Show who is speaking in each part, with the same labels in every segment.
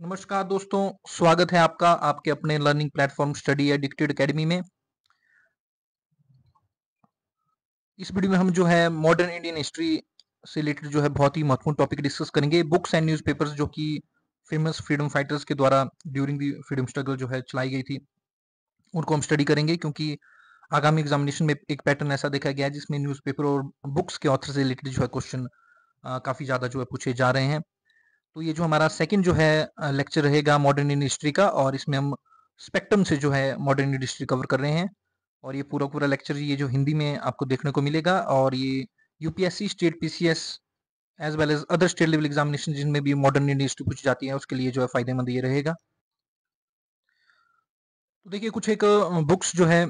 Speaker 1: नमस्कार दोस्तों स्वागत है आपका आपके अपने learning platform study addicted academy में इस वीडियो में हम जो है मॉडर्न इंडियन हिस्ट्री से रिलेटेड जो है बहुत ही महत्वपूर्ण टॉपिक डिस्कस करेंगे बुक्स एंड न्यूज़पेपर्स जो कि फेमस फ्रीडम फाइटर्स के द्वारा ड्यूरिंग दी फ्रीडम स्ट्रगल जो है चलाई गई थी उनको हम स्टडी करेंगे क्योंकि आगामी एग्जामिनेशन में एक पैटर्न ऐसा देखा गया है जिसमें न्यूज़पेपर और बुक्स के ऑथर से रिलेटेड जो है क्वेश्चन काफ़ी ज़्यादा जो है पूछे जा रहे हैं तो ये जो हमारा सेकंड जो है लेक्चर रहेगा मॉडर्न इंडियन हिस्ट्री का और इसमें हम स्पेक्ट्रम से जो है मॉडर्न इंडियन हिस्ट्री कवर कर रहे हैं और ये पूरा पूरा लेक्चर ये जो हिंदी में आपको देखने को मिलेगा और ये UPSC state PCS as well as other state level examination जिनमें भी मॉडर्न इंडियन हिस्ट्री पूछी जाती है उसके लिए जो है फायदेमंद ये रहेगा तो देखिए कुछ एक बुक्स जो है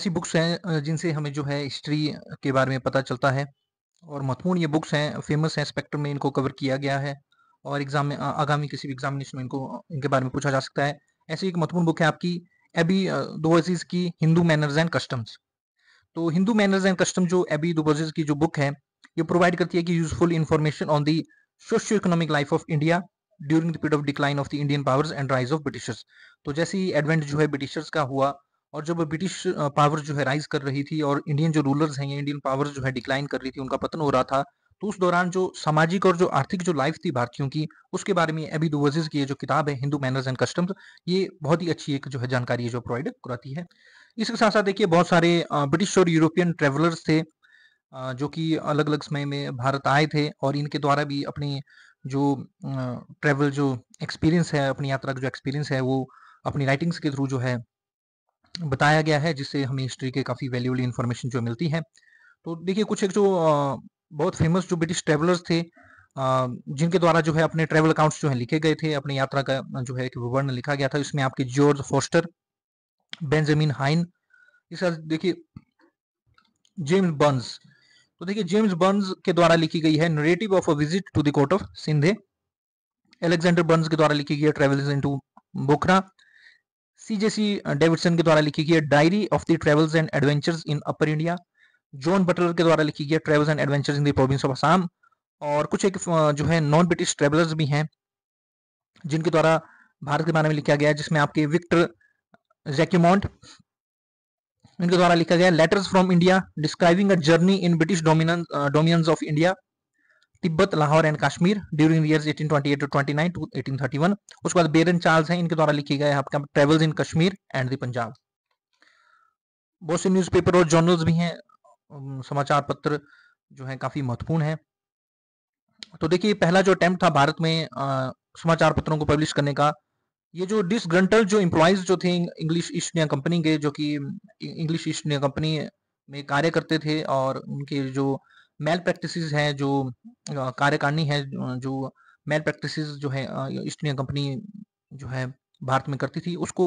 Speaker 1: ऐसी बुक्स हैं जिनसे हमें जो है हिस्ट्री के बारे में पता चलता है और महत्वपूर्ण ये बुक्स हैं फेमस हैं स्पेक्ट्रम में इनको कवर किया गया है और एग्जाम में आगामी किसी भी एग्जामिनेशन में इनको इनके बारे में पूछा जा सकता है ऐसी एक महत्वपूर्ण बुक है आपकी एबी दोवर्जीज की हिंदू मैनर्स एंड कस्टम्स तो हिंदू मैनर्स एंड कस्टम जो एबी दोवर्जीज की जो बुक है ये प्रोवाइड करती है कि useful information on the socio economic life of India during the period of decline of the Indian powers and rise of Britishers तो जैसे ही एडवेंट जो है ब्रिटिशर्स का हुआ और जब ब्रिटिश पावर जो है राइज कर रही थी और इंडियन जो रूलर्स हैं इंडियन पावर जो है डिक्लाइन कर रही थी उनका पतन हो रहा था तो उस दौरान जो सामाजिक और जो आर्थिक जो लाइफ थी भारतीयों की उसके बारे में एबी दुवर्जेज की जो किताब है हिंदू मैनर्स एंड कस्टम्स ये बहुत ही अच्छी एक जो है जानकारी जो प्रोवाइड कराती है इसके साथ साथ देखिए बहुत सारे ब्रिटिश और यूरोपियन ट्रेवलर्स थे जो कि अलग अलग समय में भारत आए थे और इनके द्वारा भी अपनी जो ट्रेवल जो एक्सपीरियंस है अपनी यात्रा का जो एक्सपीरियंस है वो अपनी राइटिंग्स के थ्रू जो है बताया गया है जिससे हमें हिस्ट्री के काफ़ी वैल्यूबल इन्फॉर्मेशन जो मिलती है तो देखिए कुछ एक जो बहुत फेमस जो ब्रिटिश ट्रेवलर्स थे जिनके द्वारा जो है अपने ट्रेवल अकाउंट्स जो है लिखे गए थे अपनी यात्रा का जो है विवरण लिखा गया था इसमें आपके जॉर्ज फोस्टर बेंजामिन हाइन इस देखिए जेम्स बर्न्स तो देखिए जेम्स बर्न्स के द्वारा लिखी गई है narrative of a visit to the court of Sinde Alexander Burnes के द्वारा लिखी गई है travels into Bokhara CJC Davidson के द्वारा लिखी गई है diary of the travels and adventures in upper India John Butler के द्वारा लिखी गई है travels and adventures in the province of Assam और कुछ एक जो है नॉन ब्रिटिश ट्रेवलर्स भी हैं जिनके द्वारा भारत के बारे में लिखा गया है जिसमें आपके विक्टर जैक्यूमोंट इनके द्वारा लिखा गया letters from India describing a journey in British dominance of India Tibet Lahore and Kashmir during years 1828 to 29 to one उसके बाद बेरन चार्ल्स हैं इनके द्वारा लिखी गए आपका travels in Kashmir and the Punjab बहुत से न्यूज़पेपर और जर्नल्स भी हैं समाचार पत्र जो है काफी महत्वपूर्ण है तो देखिए पहला जो अटेम्प्ट था भारत में आ, समाचार पत्रों को पब्लिश करने का ये जो डिसग्रंटल जो एम्प्लॉयज जो थे इंग्लिश ईस्ट इंडिया कंपनी के जो कि इंग्लिश ईस्ट इंडिया कंपनी में कार्य करते थे और उनके जो मेल प्रैक्टिस है जो कार्यकारिणी है जो मेल प्रैक्टिस जो है ईस्ट इंडिया कंपनी जो है भारत में करती थी उसको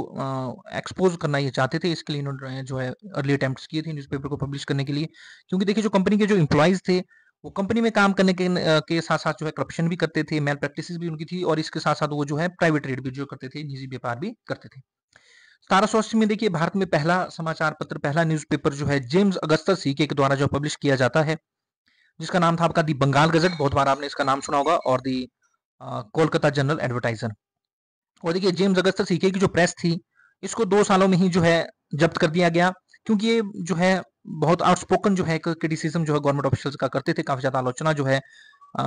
Speaker 1: एक्सपोज करना ये चाहते थे इसके लिए इन्होंने जो है अर्ली अटेम्प्ट किए थे न्यूज़पेपर को पब्लिश करने के लिए क्योंकि देखिए जो कंपनी के जो इम्प्लॉयज थे वो कंपनी में काम करने के के साथ साथ जो है करप्शन भी करते थे मेल प्रैक्टिस भी उनकी थी और इसके साथ साथ वो जो है प्राइवेट ट्रेड भी जो करते थे निजी व्यापार भी करते थे सतारह सौ अस्सी में देखिए भारत में पहला समाचार पत्र पहला न्यूज़पेपर जो है जेम्स अगस्तर सी के द्वारा जो पब्लिश किया जाता है जिसका नाम था आपका दी बंगाल गजट बहुत बार आपने इसका नाम सुना होगा और दी कोलकाता जनरल एडवर्टाइजर और देखिए जेम्स अगस्त सीके की जो प्रेस थी इसको दो सालों में ही जो है जब्त कर दिया गया क्योंकि ये जो है बहुत आउटस्पोकन जो है क्रिटिसिज्म जो है गवर्नमेंट ऑफिशियल्स का करते थे काफी ज्यादा आलोचना जो है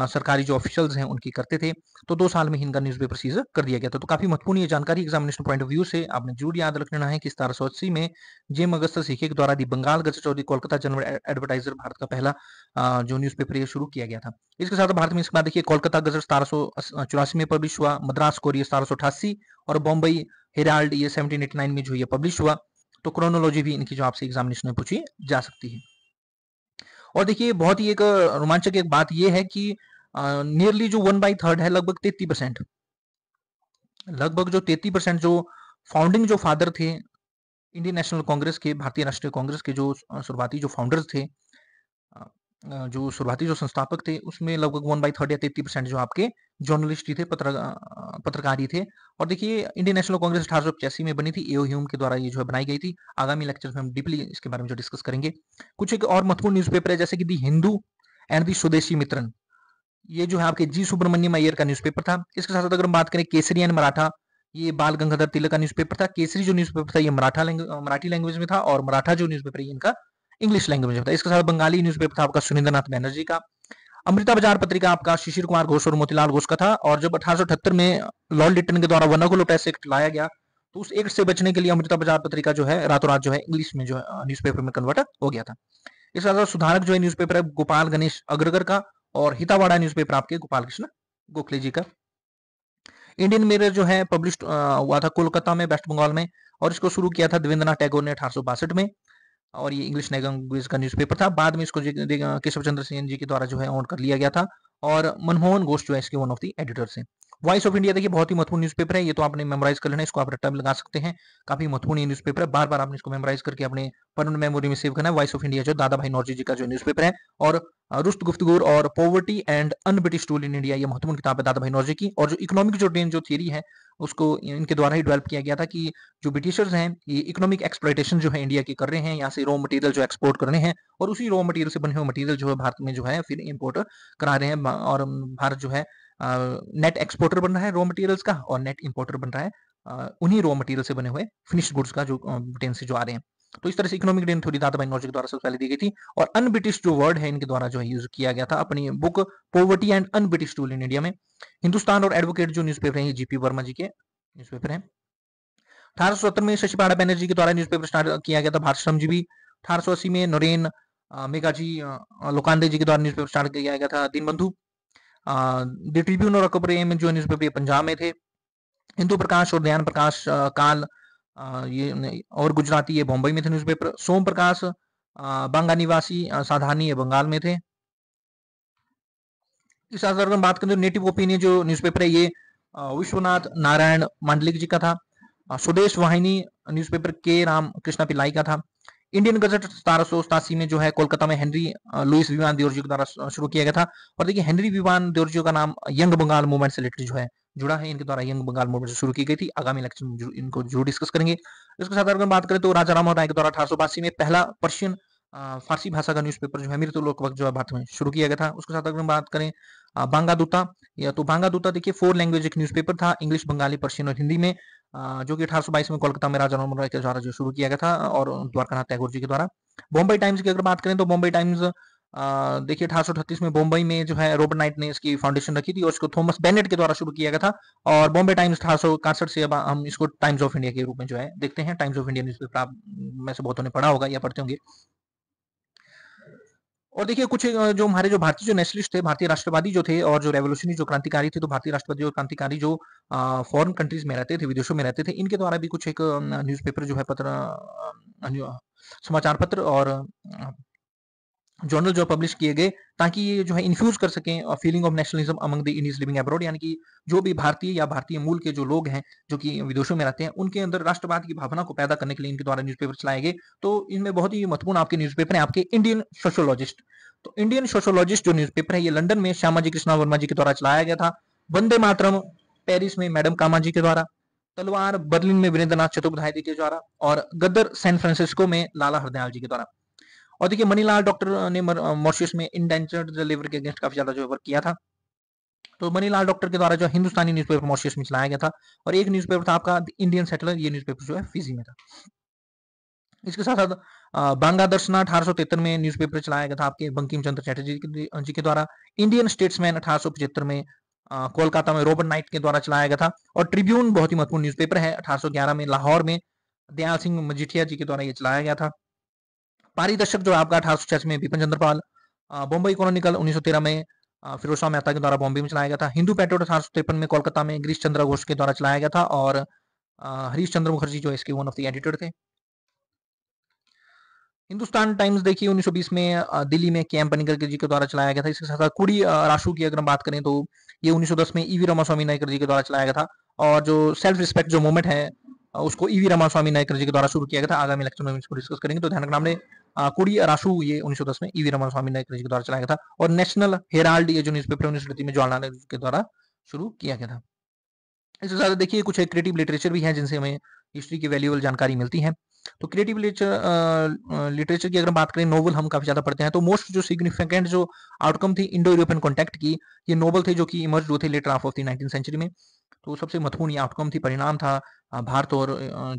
Speaker 1: सरकारी जो ऑफिशियल्स हैं उनकी करते थे तो दो साल में इनका न्यूज़पेपर सीजर कर दिया गया था तो काफ़ी महत्वपूर्ण ये जानकारी एग्जामिनेशन पॉइंट ऑफ व्यू से आपने जरूर याद रखना है कि सतारह सौ अस्सी में जेम अगस्त सीखे के द्वारा the Bengal gazette Chaudhary Kolkata general advertiser Bharat का पहला जो जो पेपर ये शुरू किया गया था इसके साथ भारत में इसके बाद देखिए कोलकाता गजट सतारह में पब्लिश हुआ मद्रास कोरियर सतारह और बॉम्बई हेराल्ड ये नाइन में जो ये पब्लिश हुआ तो क्रोनोलॉजी भी इनकी जो आपसे एग्जामिनेशन में पूछी जा सकती है और देखिए बहुत ही एक रोमांचक एक बात यह है कि नियरली जो वन बाई थर्ड है लगभग तेती परसेंट लगभग जो तेती परसेंट जो फाउंडिंग जो फादर थे इंडियन नेशनल कांग्रेस के भारतीय राष्ट्रीय कांग्रेस के जो शुरुआती जो फाउंडर्स थे जो शुरुआती जो संस्थापक थे उसमें लगभग वन बाई थर्ड या तेती परसेंट जो आपके जर्नलिस्ट ही थे पत्र पत्रकार ही थे और देखिए इंडियन नेशनल कांग्रेस अठारह सौ पचासी में बनी थी एओ ह्यूम के द्वारा ये जो है बनाई गई थी आगामी लेक्चर में हम डीपली इसके बारे में जो डिस्कस करेंगे कुछ एक और महत्वपूर्ण न्यूज है जैसे कि दी हिंदू एंड दी स्वदेशी मित्रन ये जो है आपके जी सुब्रमण्यम अयर का न्यूज था इसके साथ साथ अगर हम बात करें केसरी एंड मराठा ये बाल गंगाधर तिलक का न्यूज़पेपर था केसरी जो न्यूज़पेपर था ये मराठा मराठी लैंग्वेज में था और मराठा जो न्यूज़पेपर है इनका इंग्लिश लैंग्वेज में बताया इसके साथ बंगाली न्यूज़पेपर था आपका सुरेंद्र नाथ बैनर्जी का अमृता बाजार पत्रिका आपका शिशिर कुमार घोष और मोतीलाल घोष का था और जब अठारह में लॉर्ड लिटन के द्वारा वनाकुलो टैक्स एक्ट लाया गया तो उस एक्ट से बचने के लिए अमृता बाजार पत्रिका जो है रातों रात जो है इंग्लिश में जो है न्यूज में कन्वर्ट हो गया था इसके साथ सुधारक जो है न्यूज है गोपाल गणेश अग्रगर का और हितावाड़ा न्यूज़पेपर आपके गोपाल कृष्ण गोखले जी का इंडियन मेरर जो है पब्लिश हुआ था कोलकाता में वेस्ट बंगाल में और इसको शुरू किया था देवेंद्रनाथ टैगोर ने अठारह में और ये इंग्लिश नेगम का न्यूज़पेपर था बाद में इसको केशव चंद्र सेन जी के द्वारा जो है ऑन कर लिया गया था और मनमोहन घोष जो है इसके वन ऑफ द एडिटर्स हैं वॉइस ऑफ इंडिया देखिए बहुत ही महत्वपूर्ण न्यूज़पेपर है ये तो आपने मेमोराइज कर लेना इसको आप रट्टा लगा सकते हैं काफी महत्वपूर्ण पेपर है बार बार आपने इसको मेमोराइज करके अपने परमानेंट मेमोरी में सेव करना है वॉइस ऑफ इंडिया जो दादा भाई नौजी जी का जो न्यूज है और रुस्त गुफ्तगुर और poverty and un-British rule in India ये महत्वपूर्ण किताब है दादा भाई नौजी की और जो इकोनॉमिक जो ट्रेन जो थियरी है उसको इनके द्वारा ही डेवलप किया गया था कि जो ब्रिटिशर्स हैं ये इकोनॉमिक एक्सप्लाइटेशन जो है इंडिया की कर रहे हैं यहाँ से रॉ मटेरियल जो एक्सपोर्ट कर रहे हैं और उसी रॉ मटेरियल से बने हुए मटेरियल जो है भारत में जो है फिर इम्पोर्ट करा रहे हैं और भारत जो है नेट एक्सपोर्टर बन रहा है रॉ मटेरियल्स का और नेट इंपोर्टर बन रहा है उन्हीं रॉ मटेरियल से बने हुए फिनिश गुड्स का जो ब्रिटेन से जो आ रहे हैं तो इस तरह से इकोनॉमिक डेन थोड़ी दादा भाई नौज के द्वारा सबसे पहले दी गई थी और अन ब्रिटिश जो वर्ड है इनके द्वारा जो है यूज किया गया था अपनी book poverty and un British rule in India में हिंदुस्तान और एडवोकेट जो न्यूज़पेपर है जीपी वर्मा जी के न्यूज़पेपर है अठारह में शशिपाड़ा बैनर्जी के द्वारा न्यूज़पेपर स्टार्ट किया गया था भारत श्रमजीवी अठारह में नरेन मेघाजी लोकांडे जी के द्वारा न्यूज पेपर स्टार्ट किया गया था दीनबंधु द ट्रिब्यून और अकबर एम जो न्यूज ये पंजाब में थे हिंदू प्रकाश और ध्यान प्रकाश काल ये और गुजराती ये बॉम्बे में थे न्यूज पेपर सोम प्रकाश बांगा निवासी साधानी ये बंगाल में थे इस आधार पर बात करें तो नेटिव ओपिनियन जो न्यूज पेपर है ये विश्वनाथ नारायण मांडलिक जी का था स्वदेश वाहिनी न्यूज पेपर के राम कृष्णा पिलाई का था इंडियन गजट सतारह में जो है कोलकाता में हेनरी लुइस विमान के द्वारा शुरू किया गया था और देखिए हेनरी विमान दिवर्जी का नाम यंग बंगाल मूवमेंट से रिलेटेड जो है जुड़ा है इनके द्वारा यंग बंगाल मूवमेंट से शुरू की गई थी आगामी इलेक्शन इनको जरूर डिस्कस करेंगे इसके साथ अगर बात करें तो राजा राम राय के द्वारा अठारह में पहला पर्शियन फारसी भाषा का न्यूज़पेपर जो है मृत लोक वक्त जो है भारत में शुरू किया गया था उसके साथ अगर हम बात करें बांगा दूता या तो बांगा दूता देखिए फोर लैंग्वेज एक न्यूज़पेपर था इंग्लिश बंगाली पर्शियन और हिंदी में जो कि अठारह में कोलकाता में राजा राय के द्वारा जो शुरू किया गया था और द्वारकानाथ टैगोर जी के द्वारा बॉम्बे टाइम्स की अगर बात करें तो बॉम्बे टाइम्स देखिए अठारह में बॉम्बई में जो है रोबर नाइट ने इसकी फाउंडेशन रखी थी और इसको थॉमस बेनेट के द्वारा शुरू किया गया था और बॉम्बे टाइम्स अठारह से अब हम इसको टाइम्स ऑफ इंडिया के रूप में जो है देखते हैं टाइम्स ऑफ इंडिया न्यूज़पेपर आप में से बहुतों ने पढ़ा होगा या पढ़ते होंगे और देखिए कुछ जो हमारे जो भारतीय जो नेशनलिस्ट थे भारतीय राष्ट्रवादी जो थे और जो रेवोल्यूशनरी जो क्रांतिकारी थे तो भारतीय राष्ट्रवादी और क्रांतिकारी जो फॉरेन कंट्रीज में रहते थे विदेशों में रहते थे इनके द्वारा भी कुछ एक न्यूज़पेपर जो है पत्र समाचार पत्र और जर्नल जो पब्लिश किए गए ताकि ये जो है इन्फ्यूज कर सकें feeling of nationalism among the Indians living abroad यानी कि जो भी भारतीय या भारतीय मूल के जो लोग हैं जो कि विदेशों में रहते हैं उनके अंदर राष्ट्रवाद की भावना को पैदा करने के लिए इनके द्वारा न्यूज़पेपर चलाए गए तो इनमें बहुत ही महत्वपूर्ण आपके न्यूज हैं आपके इंडियन सोशोलॉजिस्ट तो इंडियन सोशोलॉजिस्ट जो न्यूज है ये लंडन में श्यामाजी कृष्णा वर्मा जी के द्वारा चलाया गया था वंदे मातरम पेरिस में मैडम कामा जी के द्वारा तलवार बर्लिन में वीरेंद्रनाथ चतुर्धाई जी के द्वारा और गदर सैन फ्रांसिस्को में लाला हरदयाल जी के द्वारा और देखिए मनीलाल डॉक्टर ने मॉरिशियस में इंडेंचर्ड लेबर के अगेंस्ट काफी ज्यादा जो वर्क किया था तो मनीलाल डॉक्टर के द्वारा जो हिंदुस्तानी न्यूज़पेपर मॉरिशस में चलाया गया था और एक न्यूज़पेपर था आपका इंडियन सेटलर ये न्यूज़पेपर जो है फिजी में था इसके साथ साथ बांगा दर्शना अठारह में न्यूज़पेपर चलाया गया था आपके बंकिम चंद्र चैटर्जी जी के द्वारा इंडियन स्टेट्समैन अठारह में कोलकाता में रॉबर्ट नाइट के द्वारा चलाया गया था और ट्रिब्यून बहुत ही महत्वपूर्ण पेपर है ग्यारह में लाहौर में दयाल सिंह मजिठिया जी के द्वारा ये चलाया गया था पारिदर्शक जो आपका अठारह में बिपिन चंद्रपाल बॉम्बे इकोनॉमिकल 1913 में फिरोज शाह मेहता के द्वारा बॉम्बे में चलाया गया था हिंदू पेट्रोल अठारह में कोलकाता में गिरीश चंद्र घोष के द्वारा चलाया गया था और हरीश चंद्र मुखर्जी जो इसके वन ऑफ द एडिटर थे हिंदुस्तान टाइम्स देखिए 1920 में दिल्ली में के एम पनीकर जी के द्वारा चलाया गया था इसके साथ साथ कुड़ी राशु की अगर हम बात करें तो ये 1910 में ईवी e रामास्वामी नायकर जी के द्वारा चलाया गया था और जो सेल्फ रिस्पेक्ट जो मूवमेंट है उसको ईवी e रामास्वामी नायकर जी के द्वारा शुरू किया गया था आगामी लेक्चर में इसको डिस्कस करेंगे तो ध्यान रखना हमने कुड़ी राशु ये उन्नीस में ईवी e. रमन स्वामी नायक द्वारा चलाया गया था और नेशनल हेराल्ड ये जो न्यूज पेपर उन्नीस में जवाहरलाल नेहरू के द्वारा शुरू किया गया था इससे ज्यादा देखिए कुछ क्रिएटिव लिटरेचर भी है जिनसे हमें हिस्ट्री की वैल्यूबल जानकारी मिलती है तो क्रिएटिव लिटरेचर लिटरेचर की अगर बात करें नोवल हम काफी ज्यादा पढ़ते हैं तो मोस्ट जो सिग्निफिकेंट जो आउटकम थी इंडो यूरोपियन कॉन्टेक्ट की ये नोवल थे जो कि इमर्ज हुए थे latter half of the nineteen century में तो सबसे महत्वपूर्ण ये आउटकम थी परिणाम था भारत और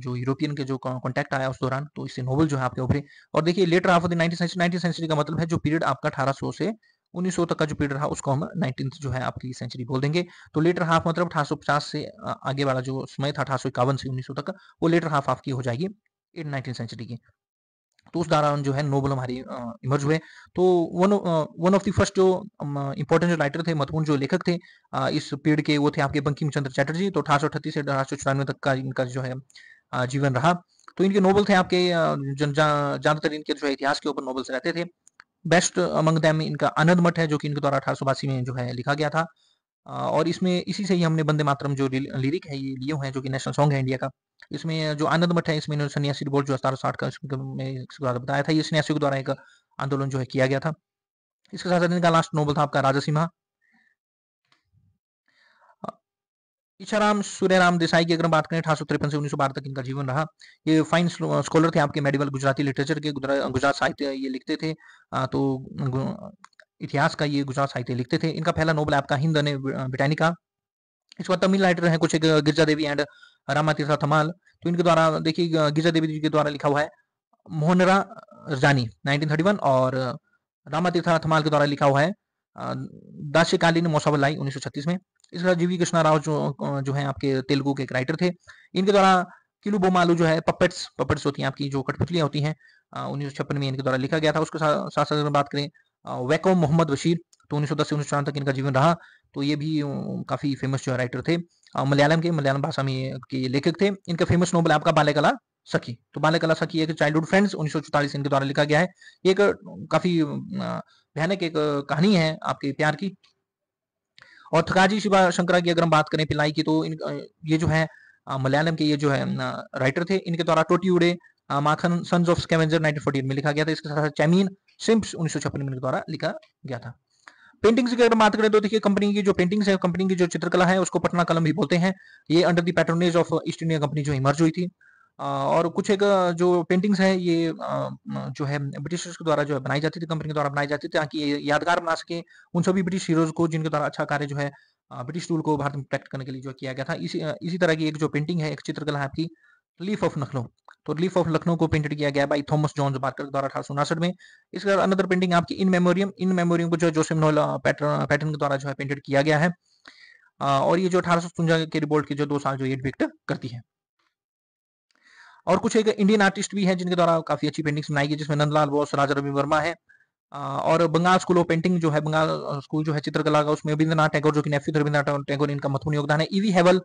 Speaker 1: जो यूरोपियन के जो कॉन्टैक्ट आया उस दौरान तो इससे नोबल जो है आपके उभरे और देखिए latter half of the nineteen century का मतलब है जो पीरियड आपका अठारह से 1900 तक का जो पीरियड रहा उसको हम नाइनटीन जो है आपकी सेंचुरी बोल देंगे तो लेटर हाफ मतलब 1850 से आगे वाला जो समय था अठारह से 1900 तक वो लेटर हाफ आपकी हो जाएगी एट नाइनटीन सेंचुरी की तो उस दौरान जो है नोबल हमारी इमर्ज हुए तो one one of the first जो इंपॉर्टेंट जो राइटर थे महत्वपूर्ण जो लेखक थे इस पीरियड के वो थे आपके बंकिम चंद्र चैटर्जी तो अठारह से अठारह तक का इनका जो है जीवन रहा तो इनके नोबल थे आपके ज्यादातर इनके जो है इतिहास के ऊपर नोबल्स रहते थे बेस्ट अमंग दैम इनका आनंद मठ है जो कि इनके द्वारा अठारह में जो है लिखा गया था और इसमें इसी से ही हमने बंदे मातरम जो लिरिक है ये लिए हुए हैं जो कि नेशनल सॉन्ग है इंडिया का इसमें जो आनंद मठ है इसमें इन्होंने सन्यासी रिपोर्ट जो अठारह साठ का बताया था ये सन्यासियों के द्वारा एक आंदोलन जो है किया गया था इसके साथ साथ इनका लास्ट नोबल था आपका राजा सिम्हा इच्छाराम सूर्यराम देसाई की अगर बात करें अठारह सौ तिरपन से उन्नीस सौ बारह तक इनका जीवन रहा ये फाइन स्कॉलर थे आपके मेडिवल गुजराती लिटरेचर के गुजरात साहित्य ये लिखते थे तो इतिहास का ये गुजरात साहित्य लिखते थे इनका पहला नोबल आपका हिंद ने ब्रिटानिका इसके बाद तमिल राइटर है कुछ एक गिरजा देवी एंड रामातीर्था थमाल तो इनके द्वारा देखिए गिरजा देवी जी के द्वारा लिखा हुआ है मोहनरा रानी 1931 और रामातीर्था थमाल के द्वारा लिखा हुआ है दास्यकालीन मौसावलाई उन्नीस में इसके बाद जीवी कृष्णा राव जो जो है आपके तेलुगु के एक राइटर थे इनके द्वारा किलू बोमालू जो है पपेट्स पपेट्स होती हैं आपकी जो कठपुतलियां होती हैं उन्नीस में इनके द्वारा लिखा गया था उसके साथ साथ अगर बात करें वैको मोहम्मद बशीर तो उन्नीस सौ दस से उन्नीस तक इनका जीवन रहा तो ये भी काफी फेमस जो है राइटर थे मलयालम के मलयालम भाषा में के लेखक थे इनका फेमस नोबल आपका बालेकला सखी तो बालेकला सखी एक चाइल्डहुड फ्रेंड्स उन्नीस इनके द्वारा लिखा गया है एक काफी भयानक एक कहानी है आपके प्यार की और थकाजी शिवा शंकरा की अगर हम बात करें पिलाई की तो इन ये जो है मलयालम के ये जो है राइटर थे इनके द्वारा टोटी उड़े माखन सन्स ऑफ स्केवेंजर नाइनटीन में लिखा गया था इसके साथ चैमीन सिम्स उन्नीस में द्वारा लिखा गया था पेंटिंग्स की अगर बात करें तो देखिए कंपनी की जो पेंटिंग्स है कंपनी की जो चित्रकला है उसको पटना कलम भी बोलते हैं ये under the patronage of East India Company जो इमर्ज हुई थी और कुछ एक जो पेंटिंग्स है ये जो है ब्रिटिशर्स के द्वारा जो है बनाई जाती थी कंपनी के द्वारा बनाई जाती थी ताकि ये यादगार बना सके उन सभी ब्रिटिश हीरोज को जिनके द्वारा अच्छा कार्य जो है ब्रिटिश रूल को भारत में प्रैक्ट करने के लिए जो किया गया था इसी इसी तरह की एक जो पेंटिंग है एक चित्रकला आपकी लीफ ऑफ लखनऊ तो लीफ ऑफ लखनऊ को पेंटेड किया गया बाई थॉमस जॉन्स बार्कर द्वारा अठारह में इसके बाद अनदर पेंटिंग आपकी इन मेमोरियम इन मेमोरियम को जो है जोसेफ नोल पैटर्न पैटर्न के द्वारा जो है पेंटेड किया गया है और ये जो अठारह के रिबोल्ट की जो दो साल जो ये डिपिक्ट करती है और कुछ एक इंडियन आर्टिस्ट भी हैं जिनके द्वारा काफी अच्छी पेंटिंग्स बनाई गई जिसमें नंदलाल बोस राजा रवि वर्मा है और बंगाल स्कूल ऑफ पेंटिंग जो है बंगाल स्कूल जो है चित्रकला का उसमें रविंद्रनाथ टैगोर जो कि नेफ्यू रविंद्रनाथ टैगोर इनका महत्वपूर्ण योगदान है ईवी e हेवल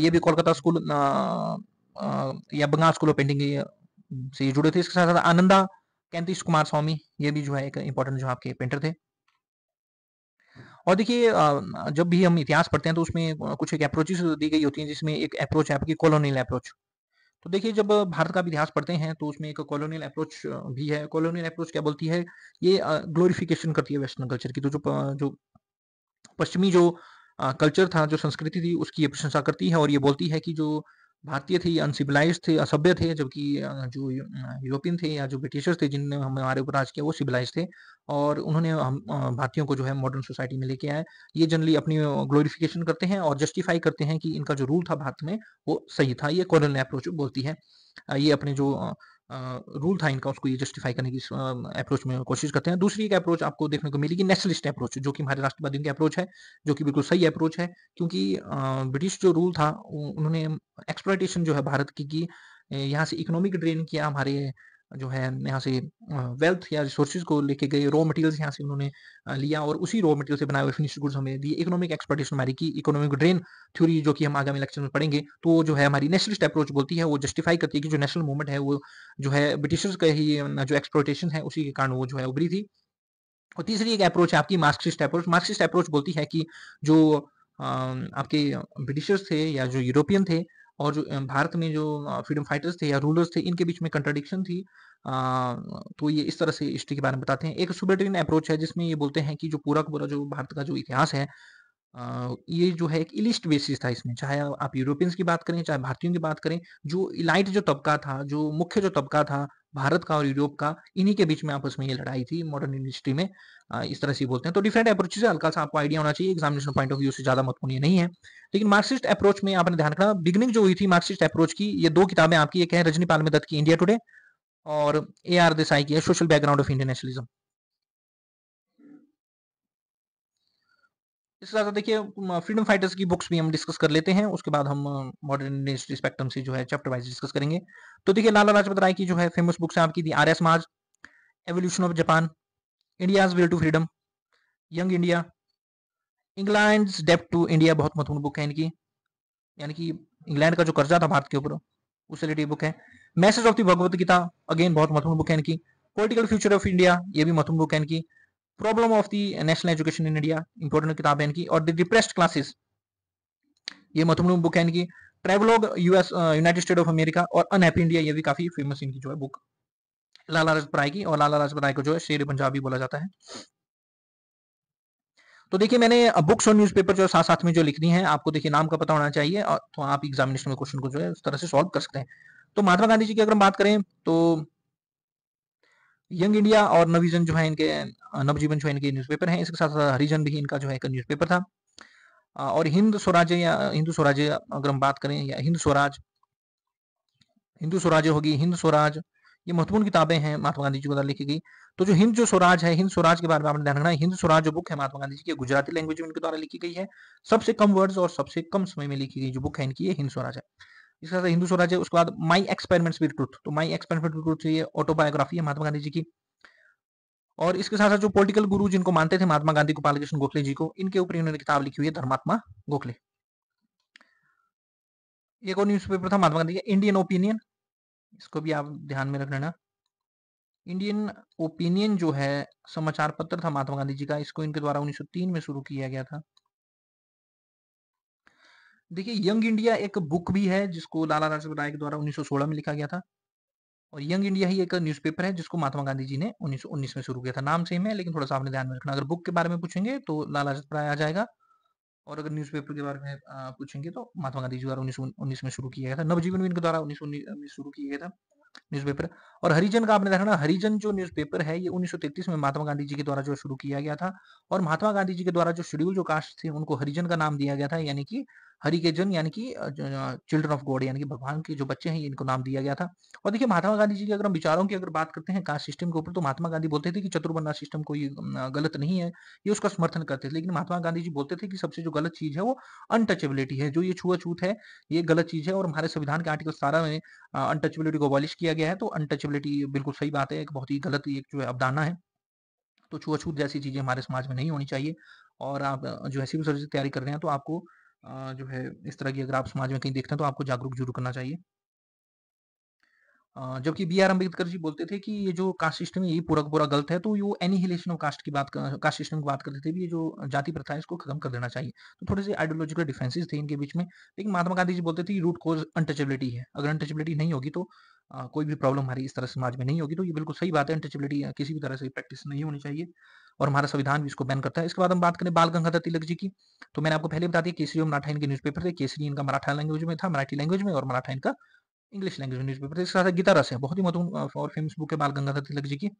Speaker 1: ये भी कोलकाता स्कूल या बंगाल स्कूल ऑफ पेंटिंग से जुड़े थे इसके साथ साथ आनंदा कैंतीश कुमार स्वामी ये भी जो है एक इंपॉर्टेंट जो आपके पेंटर थे और देखिए जब भी हम इतिहास पढ़ते हैं तो उसमें कुछ एक अप्रोचेस दी गई होती हैं जिसमें एक अप्रोच है आपकी कॉलोनियल अप्रोच तो देखिए जब भारत का इतिहास पढ़ते हैं तो उसमें एक कॉलोनियल अप्रोच भी है कॉलोनियल अप्रोच क्या बोलती है ये ग्लोरिफिकेशन करती है वेस्टर्न कल्चर की तो जो जो पश्चिमी जो कल्चर था जो संस्कृति थी उसकी ये प्रशंसा करती है और ये बोलती है कि जो भारतीय थे अनसिविलाइज थे असभ्य थे जबकि जो यूरोपियन थे या जो ब्रिटिशर्स थे जिनने हमारे ऊपर राज किया वो सिविलाइज थे और उन्होंने हम भारतीयों को जो है मॉडर्न सोसाइटी में लेके आए ये जनरली अपनी ग्लोरिफिकेशन करते हैं और जस्टिफाई करते हैं कि इनका जो रूल था भारत में वो सही था ये कॉलोनियल अप्रोच बोलती है ये अपने जो रूल था इनका उसको ये जस्टिफाई करने की अप्रोच में कोशिश करते हैं दूसरी एक अप्रोच आपको देखने को मिलेगी नेशनलिस्ट अप्रोच जो कि हमारे राष्ट्रवादियों की अप्रोच है जो कि बिल्कुल सही अप्रोच है क्योंकि ब्रिटिश जो रूल था उन्होंने एक्सप्लाइटेशन जो है भारत की की यहाँ से इकोनॉमिक ड्रेन किया हमारे जो है यहाँ से वेल्थ या रिसोर्सेज को लेके गए रॉ मटेरियल्स यहाँ से उन्होंने लिया और उसी रॉ मटेरियल से बनाए हुए फिनिश गुड्स हमें दिए इकोनॉमिक एक्सपर्टेशन हमारी की इकोनॉमिक ड्रेन थ्योरी जो कि हम आगामी लेक्चर में पढ़ेंगे तो जो है हमारी नेशनलिस्ट अप्रोच बोलती है वो जस्टिफाई करती है कि जो नेशनल मूवमेंट है वो जो है ब्रिटिशर्स का ही जो एक्सपोर्टेशन है उसी के कारण वो जो है उभरी थी और तीसरी एक अप्रोच है आपकी मार्क्सिस्ट अप्रोच मार्क्सिस्ट अप्रोच बोलती है कि जो आपके ब्रिटिशर्स थे या जो यूरोपियन थे और जो भारत में जो फ्रीडम फाइटर्स थे या रूलर्स थे इनके बीच में कंट्राडिक्शन थी आ, तो ये इस तरह से हिस्ट्री के बारे में बताते हैं एक सुबर्टिन अप्रोच है जिसमें ये बोलते हैं कि जो पूरा का पूरा जो भारत का जो इतिहास है आ, ये जो है एक इलिस्ट बेसिस था इसमें चाहे आप यूरोपियंस की बात करें चाहे भारतीयों की बात करें जो इलाइट जो तबका था जो मुख्य जो तबका था भारत का और यूरोप का इन्हीं के बीच में आपस में ये लड़ाई थी मॉडर्न इंडस्ट्री में इस तरह से बोलते हैं तो डिफरेंट अप्रोच से हल्का सा आपको आइडिया होना चाहिए एग्जामिनेशन पॉइंट ऑफ व्यू से ज्यादा महत्वपूर्ण ये नहीं है लेकिन मार्क्सिस्ट अप्रोच में आपने ध्यान रखना बिगनिंग जो हुई थी मार्क्सिस्ट अप्रोच की ये दो किताबें आपकी एक है रजनी पाल में दत्त की इंडिया टुडे और ए आर देसाई की है social background of Indian nationalism इसके साथ देखिए फ्रीडम फाइटर्स की बुक्स भी हम डिस्कस कर लेते हैं उसके बाद हम मॉडर्न इंडियन स्पेक्ट्रम से जो है चैप्टर वाइज डिस्कस करेंगे तो देखिए लाला लाजपत राय की जो है फेमस बुक्स है आपकी दी एस मार्ज evolution of Japan India's will to freedom young India England debt to India बहुत महत्वपूर्ण बुक है इनकी यानी कि इंग्लैंड का जो कर्जा था भारत के ऊपर उससे रिलेटेड बुक है message of the Bhagavad Gita again बहुत महत्वपूर्ण बुक है इनकी पॉलिटिकल फ्यूचर ऑफ इंडिया ये भी महत्वपूर्ण बुक है इनकी problem of the national education in India important किताब है इनकी और द डिप्रेस्ड क्लासेस ये महत्वपूर्ण बुक है इनकी travelogue US United State of America और अनहैप्पी इंडिया ये भी काफी फेमस इनकी जो है बुक लाला लाजपत राय की और लाला लाजपत राय को जो है शेर पंजाबी बोला जाता है तो देखिए मैंने बुक्स uh, और न्यूज़पेपर जो साथ साथ में जो लिखनी है आपको देखिए नाम का पता होना चाहिए और तो आप एग्जामिनेशन में क्वेश्चन को जो है उस तरह से सॉल्व कर सकते हैं तो महात्मा गांधी जी की अगर हम बात करें तो यंग इंडिया और नवीजन जो है इनके नवजीवन जो है इनके न्यूज़पेपर हैं इसके साथ साथ हरिजन भी इनका जो है एक न्यूज़पेपर था और हिंद स्वराज्य या हिंदू स्वराज्य अगर हम बात करें या हिंद स्वराज हिंदू स्वराज्य होगी हिंद स्वराज ये महत्वपूर्ण किताबें हैं महात्मा गांधी जी द्वारा लिखी गई तो जो हिंद जो स्वराज है हिंद स्वराज के बारे में आपने ध्यान रखना हिंद स्वराज जो बुक है महात्मा गांधी जी की गुजराती लैंग्वेज में इनके द्वारा लिखी गई है सबसे कम वर्ड्स और सबसे कम समय में लिखी गई जो बुक है इनकी ये हिंद स्वराज है इसके साथ हिंदू स्वराज्य उसके बाद माई एक्सपेरिमेंट्स विद ट्रूथ तो माई एक्सपेरिमेंट विद ट्रूथ ये ऑटोबायोग्राफी है महात्मा गांधी जी की और इसके साथ साथ जो पॉलिटिकल गुरु जिनको मानते थे महात्मा गांधी गोपाल कृष्ण गोखले जी को इनके ऊपर इन्होंने किताब लिखी हुई है धर्मात्मा गोखले ये न्यूज पेपर था महात्मा गांधी का इंडियन ओपिनियन इसको भी आप ध्यान में रख लेना इंडियन ओपिनियन जो है समाचार पत्र था महात्मा गांधी जी का इसको इनके द्वारा 1903 में शुरू किया गया था देखिए यंग इंडिया एक बुक भी है जिसको लाला राजपत राय के द्वारा 1916 में लिखा गया था और यंग इंडिया ही एक न्यूज़पेपर है जिसको महात्मा गांधी जी ने 1919 में शुरू किया था नाम सेम है लेकिन थोड़ा सा आपने ध्यान में रखना अगर बुक के बारे में पूछेंगे तो लाला लाजपत राय आ जाएगा और अगर न्यूज़पेपर के बारे में पूछेंगे तो महात्मा गांधी जी द्वारा उन्नीस में शुरू किया गया था नवजीवन भी इनके द्वारा उन्नीस में शुरू किया गया था न्यूज़पेपर और हरिजन का आपने देखना हरिजन जो न्यूज है ये उन्नीस में महात्मा गांधी जी के द्वारा जो शुरू किया गया था और महात्मा गांधी जी के द्वारा जो शेड्यूल जो कास्ट थे उनको हरिजन का नाम दिया गया था यानी कि हरि के जन यानी कि चिल्ड्रन ऑफ गॉड यानी कि भगवान के जो बच्चे हैं इनको नाम दिया गया था और देखिए महात्मा गांधी जी के अगर हम विचारों की अगर बात करते हैं कास्ट सिस्टम के ऊपर तो महात्मा गांधी बोलते थे कि चतुर्वर्णा सिस्टम कोई गलत नहीं है ये उसका समर्थन करते थे लेकिन महात्मा गांधी जी बोलते थे कि सबसे जो गलत चीज है वो अनटचेबिलिटी है जो ये छुआछूत है ये गलत चीज है और हमारे संविधान के आर्टिकल सारा में अनटचेबिलिटी को अबॉलिश किया गया है तो अनटचेबिलिटी बिल्कुल सही बात है एक बहुत ही गलत एक जो है अवधारणा है तो छुआछूत जैसी चीजें हमारे समाज में नहीं होनी चाहिए और आप जो है सिविल सर्विस की तैयारी कर रहे हैं तो आपको जो है इस तरह की अगर आप समाज में कहीं देखते हैं तो आपको जागरूक जरूर करना चाहिए जबकि बी आर अम्बेडकर जी बोलते थे कि ये जो कास्ट सिस्टम है ये पूरा का पूरा गलत है तो वो एनिहिलेशन ऑफ कास्ट की बात कास्ट सिस्टम की बात करते थे भी ये जो जाति प्रथा है इसको खत्म कर देना चाहिए तो थोड़े से आइडियोलॉजिकल डिफेंसेस थे इनके बीच में लेकिन महात्मा गांधी जी बोलते थे रूट कोज अनटचेबिलिटी है अगर अनटचेबिलिटी नहीं होगी तो कोई भी प्रॉब्लम हमारी इस तरह समाज में नहीं होगी तो ये बिल्कुल सही बात है अनटचेबिलिटी किसी भी तरह से प्रैक्टिस नहीं होनी चाहिए और हमारा संविधान भी इसको बैन करता है इसके बाद हम बात करें बाल गंगाधर तिलक जी की तो मैंने आपको पहले बता दिया केसरी और मराठा इनके न्यूज पेपर थे केसरी इनका मराठा लैंग्वेज में था मराठी लैंग्वेज में और मराठा इनका इंग्लिश लैंग्वेज में न्यूज पेपर इसके साथ गीता रस है बहुत ही महत्वपूर्ण और फेमस बुक है बाल गंगाधर तिलक जी की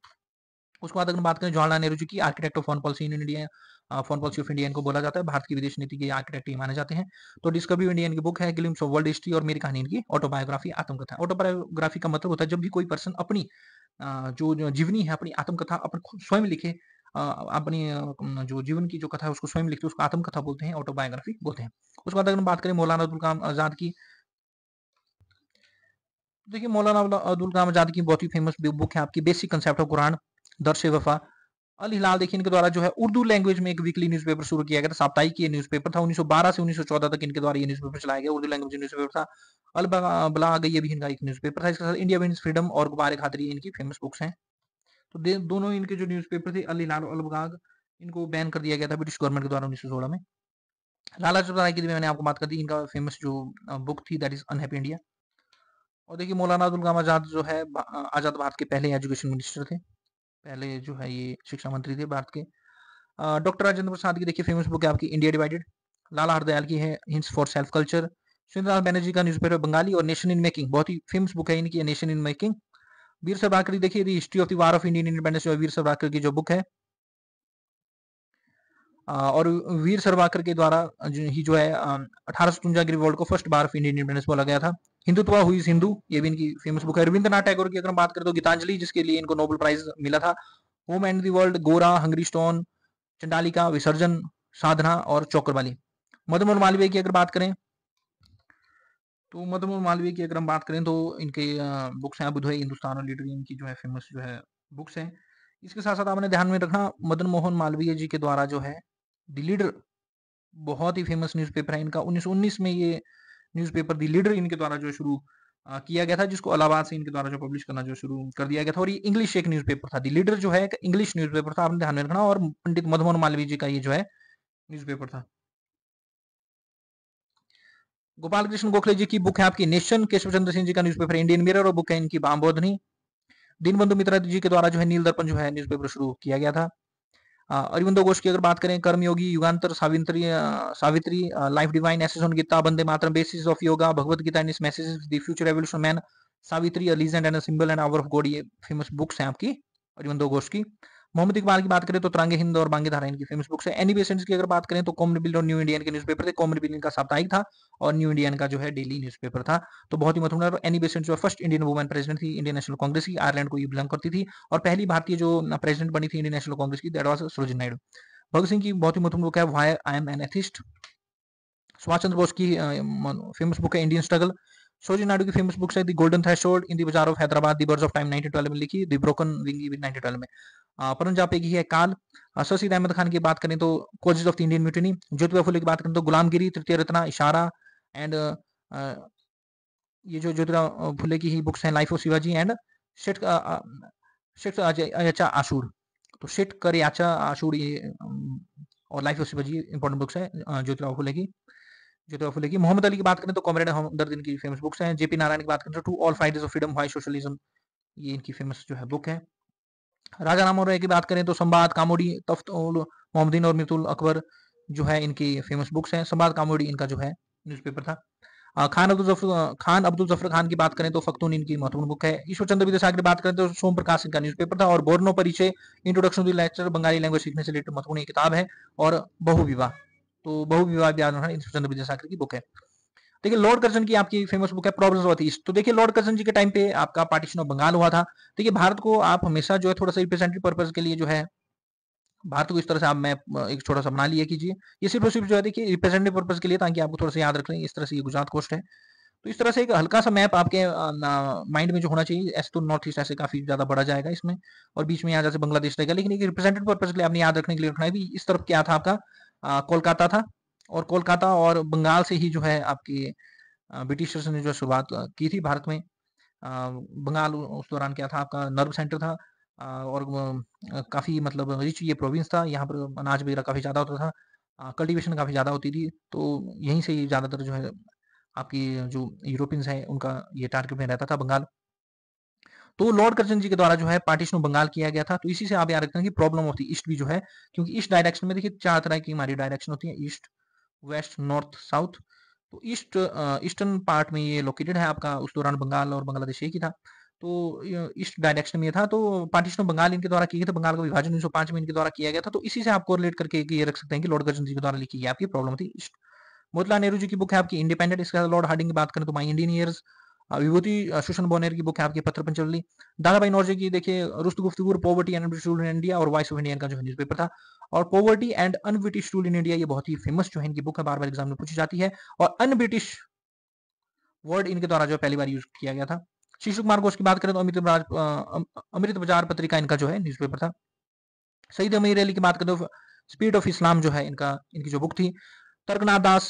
Speaker 1: उसके बाद अगर बात करें जवाहरलाल नेहरू जी की architect of foreign policy in India foreign policy of India इनको बोला जाता है भारत की विदेश नीति के आर्किटेक्ट माने जाते हैं तो डिस्कवरी ऑफ इंडिया इनकी बुक है ग्लिम्स ऑफ वर्ल्ड हिस्ट्री और मेरी कहानी इनकी ऑटोबायोग्राफी आत्मकथा ऑटोबायोग्राफी का मतलब होता है जब भी कोई पर्सन अपनी जो जीवनी है अपनी आत्मकथा अपने स्वयं लिखे अपनी जो जीवन की जो कथा है उसको स्वयं लिखते हैं उसको आत्मकथा बोलते हैं ऑटोबायोग्राफी बोलते हैं उसके बाद अगर हम बात करें मौलाना अब्दुल कलाम आज़ाद की देखिए मौलाना अब्दुल कलाम आज़ाद की बहुत ही फेमस बुक है आपकी बेसिक कंसेप्ट ऑफ कुरान दर्श वफा अल हिलाल देखिए इनके द्वारा जो है उर्दू लैंग्वेज में एक वीकली न्यूज़पेपर शुरू किया गया था साप्ताहिक ये न्यूज़पेपर था 1912 से 1914 तक इनके द्वारा ये न्यूज़पेपर चलाया गया उर्दू लैंग्वेज न्यूज़पेपर था अल बला ये भी इनका एक न्यूज़पेपर था इसके साथ इंडिया विंस फ्रीडम और गुबारे खातरी इनकी फेमस बुक्स हैं तो दोनों इनके जो न्यूज़पेपर थे अली लाल अलबगाग इनको बैन कर दिया गया था ब्रिटिश गवर्नमेंट के द्वारा उन्नीस में लाला चौधरी की मैंने आपको बात कर दी इनका फेमस जो बुक थी दैट इज अनहैप्पी इंडिया और देखिए मौलाना अब्दुल गम आज़ाद जो है आज़ाद भारत के पहले एजुकेशन मिनिस्टर थे पहले जो है ये शिक्षा मंत्री थे भारत के डॉक्टर राजेंद्र प्रसाद की देखिए फेमस बुक है आपकी इंडिया डिवाइडेड लाला हरदयाल की है hints for self culture Surendranath Banerjee का न्यूज़पेपर बंगाली और नेशन इन मेकिंग बहुत ही फेमस बुक है इनकी nation in making Veer Savarkar देखिए history of the war of Indian independence जो वीर सरभाकर की जो बुक है और वीर सरभाकर के द्वारा ही जो है अठारह सौ चुंजा रिवोल्ट को first war of Indian independence बोला गया था हिंदुत्व हुई हिंदू ये भी इनकी फेमस बुक है रविंद्रनाथ टैगोर की अगर हम बात करें तो गीतांजलि जिसके लिए इनको नोबल प्राइज मिला था home and the world Gora hungry stone Chandalika Visarjan Sadhana और चौकरवाली मदन मोहन मालवीय की अगर बात करें तो मदमोहन मतलब मालवीय की अगर हम बात करें तो इनके बुक्स हैं बुधवाई हिंदुस्तान और लीडर इनकी जो है फेमस जो है बुक्स हैं इसके साथ साथ आपने ध्यान में रखना मदन मोहन मालवीय जी के द्वारा जो है दी लीडर बहुत ही फेमस न्यूज़पेपर है इनका 1919 में ये न्यूज़पेपर दी लीडर इनके द्वारा जो शुरू किया गया था जिसको अलाहाबाद से इनके द्वारा जो पब्लिश करना जो शुरू कर दिया गया था और ये इंग्लिश एक न्यूज़पेपर था दी लीडर जो है इंग्लिश न्यूज़पेपर था आपने ध्यान में रखना और पंडित मधुमोहन मालवीय जी का ये जो है न्यूज़पेपर था गोपाल कृष्ण गोखले जी की बुक है आपकी नेशन केशव चंद्र सिंह जी का न्यूज़पेपर इंडियन मिरर और बुक है इनकी बामबोधनी दीनबंधु मित्र जी के द्वारा जो है नील दर्पण जो है न्यूज़पेपर शुरू किया गया था अरविंदो घोष की अगर बात करें Karmayogi Yugantar Savitri Savitri life divine essays on Gita Bande Mataram basis of yoga Bhagavad Gita and message the future revolution man Savitri legend and symbol and hour of God ये फेमस बुक्स हैं आपकी अरविंदो घोष की मोहम्मद इकबाल की बात करें तो तरंगे हिंद और बांगे धारा इनकी फेमस बुक्स है एनी बेसेंट्स की अगर बात करें तो कॉमन बिल्ड और न्यू इंडियन के न्यूज़पेपर थे कॉमन बिल का साप्ताहिक था और न्यू इंडियन का जो है डेली न्यूज़पेपर था तो बहुत ही महत्वपूर्ण एनी बेसेंट जो फर्स्ट इंडियन वुमन प्रेसिडेंट थी इंडियन नेशनल कांग्रेस की आयरलैंड को ये बिलोंग करती थी और पहली भारतीय जो प्रेसिडेंट बनी थी इंडियन नेशनल कांग्रेस की दैट वॉज सरोजिन नायडू भगत सिंह की बहुत ही महत्वपूर्ण बुक है why I am an atheist Subhash Chandra Bose की फेमस बुक है इंडियन स्ट्रगल सोजी Naidu की फेमस बुक्स है the golden threshold in the bazaar of Hyderabad the birds of time 1912 में लिखी दी ब्रोकन विंग भी 1912 में परम जाप एक ही है काल शशीद अहमद खान की बात करें तो causes of the Indian mutiny Jyotiba Phule की बात करें तो गुलामगिरी तृतीय रत्ना इशारा एंड ये जो ज्योतिबा फुले की ही बुक्स हैं लाइफ ऑफ शिवाजी एंड शेट शेठ अच्छा आशूर तो शेट करे आचा आशूर ये um, और life of Shivaji important books है ज्योतिबा फुले की जितो की मोहम्मद अली की बात करें तो कॉमरेड हमदर्द इनकी फेमस बुक्स हैं जेपी नारायण की बात करें तो to all fridays of freedom why socialism ये इनकी फेमस जो है बुक है राजा राम और की बात करें तो संवाद कामोडी तफ्त मोहम्मदीन और मितुल अकबर जो है इनकी फेमस बुक्स हैं संवाद कामोडी इनका जो है न्यूज़पेपर था खान अब्दुल जफर खान अब्दुल जफर खान की बात करें तो फख्तून इनकी महत्वपूर्ण बुक है ईश्वरचंद्र विद्यासागर की बात करें तो सोम प्रकाश इनका न्यूज़पेपर था और Borno Parichay introduction to lecture Bengali language सीखने से रिलेटेड महत्वपूर्ण किताब है और बहुविवाह तो बहुविवाह व्याज चंद्र विद्यासागर की बुक है देखिए लॉर्ड कर्जन की आपकी फेमस बुक है प्रॉब्लम्स ऑफ ईस्ट तो देखिए लॉर्ड कर्जन जी के टाइम पे आपका पार्टीशन ऑफ बंगाल हुआ था देखिए भारत को आप हमेशा जो है थोड़ा सा रिप्रेजेंटेटिव पर्पज के लिए जो है भारत को इस तरह से आप मैं एक छोटा सा बना लिया कीजिए ये सिर्फ और सिर्फ जो है देखिए रिप्रेजेंटेटिव पर्पज के लिए ताकि आपको थोड़ा सा याद रख लें इस तरह से ये गुजरात कोस्ट है तो इस तरह से एक हल्का सा मैप आपके माइंड में जो होना चाहिए ऐसे तो नॉर्थ ईस्ट ऐसे काफी ज्यादा बढ़ा जाएगा इसमें और बीच में यहाँ जैसे बांग्लादेश रहेगा लेकिन एक रिप्रेजेंटेटिव पर्पज के लिए आपने याद रखने के लिए रखना है इस तरफ क्या था आपका कोलकाता था और कोलकाता और बंगाल से ही जो है आपकी ब्रिटिशर्स ने जो शुरुआत की थी भारत में बंगाल उस दौरान क्या था आपका नर्व सेंटर था और काफ़ी मतलब रिच ये प्रोविंस था यहाँ पर अनाज वगैरह काफ़ी ज़्यादा होता था कल्टीवेशन काफ़ी ज़्यादा होती थी तो यहीं से ज़्यादातर जो है आपकी जो यूरोपियंस हैं उनका ये टारगेट में रहता था बंगाल तो लॉर्ड कर्जन जी के द्वारा जो है पार्टीशन बंगाल किया गया था तो इसी से आप याद रखना कि प्रॉब्लम ऑफ द ईस्ट भी जो है क्योंकि ईस्ट डायरेक्शन में देखिए चार तरह की हमारी डायरेक्शन होती है ईस्ट वेस्ट नॉर्थ साउथ तो ईस्ट ईस्टर्न पार्ट में ये लोकेटेड है आपका उस दौरान बंगाल और बांग्लादेश एक ही था तो ईस्ट डायरेक्शन में था तो पार्टीशन बंगाल इनके द्वारा किया गया था बंगाल का विभाजन उन्नीस पांच में इनके द्वारा किया गया था तो इसी से आपको रिलेट करके ये रख सकते हैं कि लॉर्ड कर्जन जी के द्वारा लिखी गई आपकी प्रॉब्लम थी ईस्ट मोतला नेहरू जी की बुक है आपकी इंडिपेंडेंट इसके लॉर्ड हार्डिंग की बात करें तो माई इंडियन ईयर्स विभूति सुषण बोनेर की बुक है आपकी पत्र पंचवली दादा भाई नौजे की देखिए रुस्त गुफ्तगुर poverty and stool in India और वॉइस ऑफ इंडिया का जो न्यूज पेपर था और poverty and un-British rule in India ये बहुत ही फेमस जो है इनकी बुक है बार बार एग्जाम में पूछी जाती है और अनब्रिटिश वर्ड इनके द्वारा जो पहली बार यूज किया गया था शीर्षक कुमार घोष की बात करें तो अमृत अमृत बाजार पत्रिका इनका जो है न्यूज पेपर था सईद अमीर अली की बात करें तो स्पीड ऑफ इस्लाम जो है इनका इनकी जो बुक थी तर्कनाथ दास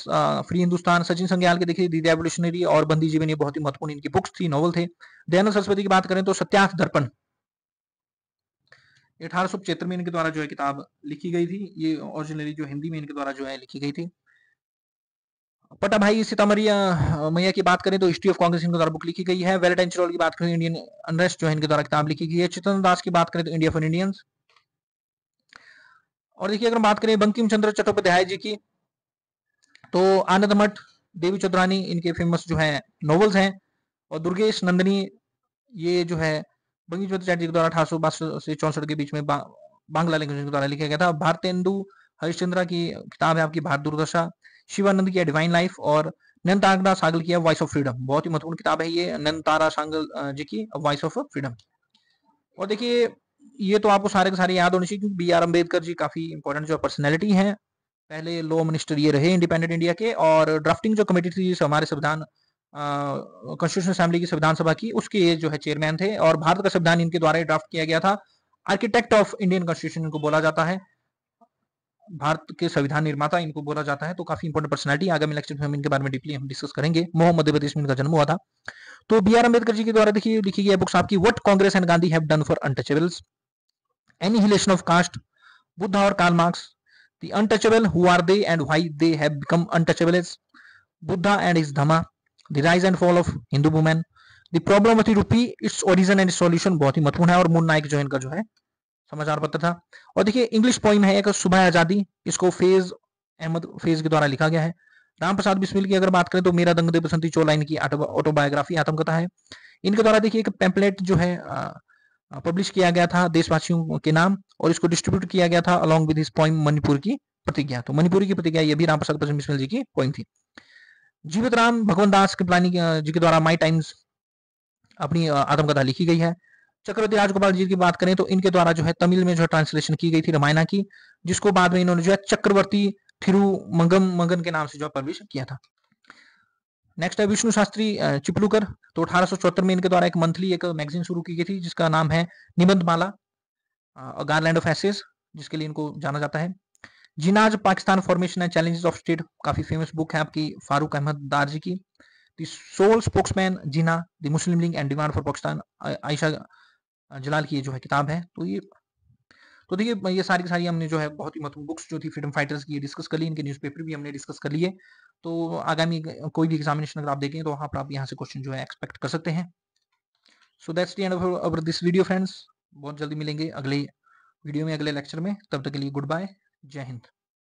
Speaker 1: फ्री हिंदुस्तान सचिन संज्ञाल के देखिए दी रेवल्यूशनरी और बंदी जीवन बहुत ही महत्वपूर्ण इनकी बुक्स थी नॉवल थे दयानंद सरस्वती की बात करें तो सत्यार्थ दर्पण अठारह सौ में इनके द्वारा जो है किताब लिखी गई थी ये ओरिजिनली जो हिंदी में इनके द्वारा जो है लिखी गई थी पटा भाई सीतामरिया मैया की बात करें तो हिस्ट्री ऑफ कांग्रेस इनके द्वारा बुक लिखी गई है वेलेटाइन चरोल की बात करें इंडियन तो अनरेस्ट जो है इनके द्वारा किताब लिखी गई है चेतन दास की बात करें तो इंडिया फॉर इंडियंस और देखिए अगर बात करें बंकिम चंद्र चट्टोपाध्याय जी की तो आनंद मठ देवी चौधरानी इनके फेमस जो है नॉवल्स हैं और दुर्गेश नंदनी ये जो है बंगी चौधरी के द्वारा अठारह से चौसठ के बीच में बांग्ला लैंग्वेज के द्वारा लिखा गया था भारतेंदु हरिश्चंद्रा की किताब है आपकी भारत दुर्दशा शिवानंद की डिवाइन लाइफ और नंतागदा सागल की वॉइस ऑफ फ्रीडम बहुत ही महत्वपूर्ण किताब है ये नंतारा सागल जी की वॉइस ऑफ फ्रीडम और देखिए ये तो आपको सारे के सारे याद होने चाहिए क्योंकि बी आर अम्बेडकर जी काफी इंपॉर्टेंट जो पर्सनैलिटी है पहले लॉ मिनिस्टर ये रहे इंडिपेंडेंट इंडिया के और ड्राफ्टिंग जो कमेटी थी हमारे संविधान कॉन्स्टिट्यूशन असेंबली की संविधान सभा की उसके ये जो है चेयरमैन थे और भारत का संविधान इनके द्वारा ड्राफ्ट किया गया था आर्किटेक्ट ऑफ इंडियन कॉन्स्टिट्यूशन को बोला जाता है भारत के संविधान निर्माता इनको बोला जाता है तो काफी इंपोर्टेंट पर्सनलिटी आगामी लेक्चर में हम इनके बारे में डीपली हम डिस्कस करेंगे मोहम्मद मध्य प्रदेश में इनका जन्म हुआ था तो बी आर अम्बेडकर जी के द्वारा देखिए लिखी गई बुक्स आपकी what Congress and Gandhi have done for untouchables annihilation of caste Buddha और Karl Marx The untouchable, who are they and why they have become untouchable is Buddha and his Dhamma, the rise and fall of Hindu women, the problem of the rupee its origin and solution bahut hi mahatvapurna hai aur moon naik join ka jo hai समाचार पत्र था और देखिए English poem है एक सुबह आजादी इसको फेज अहमद फेज के द्वारा लिखा गया है राम प्रसाद बिस्मिल की अगर बात करें तो मेरा दंग दे बसंती चोलाइन की ऑटोबायोग्राफी आत्मकथा है इनके द्वारा देखिए एक पेम्पलेट जो है पब्लिश किया गया था देशवासियों के नाम और इसको डिस्ट्रीब्यूट किया गया था अलॉन्ग विद हिज मणिपुर की प्रतिज्ञा तो मणिपुरी की प्रतिज्ञा यह भी राम प्रसाद मिश्र बिस्मिल जी की पॉइंट थी जीवित राम भगवान दास कृपलानी जी के द्वारा माई टाइम्स अपनी आत्मकथा लिखी गई है चक्रवर्ती राजगोपाल जी की बात करें तो इनके द्वारा जो है तमिल में जो है ट्रांसलेशन की गई थी रामायण की जिसको बाद में इन्होंने जो है चक्रवर्ती मंगम मंगन के नाम से जो है पब्लिश किया था नेक्स्ट है विष्णु शास्त्री चिपलूकर तो अठारह में इनके द्वारा एक मंथली एक मैगजीन शुरू की गई थी जिसका नाम है निबंध माला गार्लैंड ऑफ एसेस जिसके लिए इनको जाना जाता है Jinnah's Pakistan formation and challenges of state काफी फेमस बुक है आपकी फारूक अहमद दार जी की the sole spokesman Jinnah the Muslim League and demand for Pakistan Ayesha Jalal की जो है किताब है तो ये तो देखिए ये सारी सारी हमने जो है बहुत ही महत्वपूर्ण बुक्स जो थी फ्रीडम फाइटर्स की डिस्कस कर ली इनके न्यूज़पेपर भी हमने डिस्कस कर लिए तो आगामी कोई भी एग्जामिनेशन अगर आप देखें तो वहाँ पर आप यहाँ से क्वेश्चन जो है एक्सपेक्ट कर सकते हैं so that's the end our this video friends बहुत जल्दी मिलेंगे अगले वीडियो में अगले लेक्चर में तब तक के लिए गुड बाय जय हिंद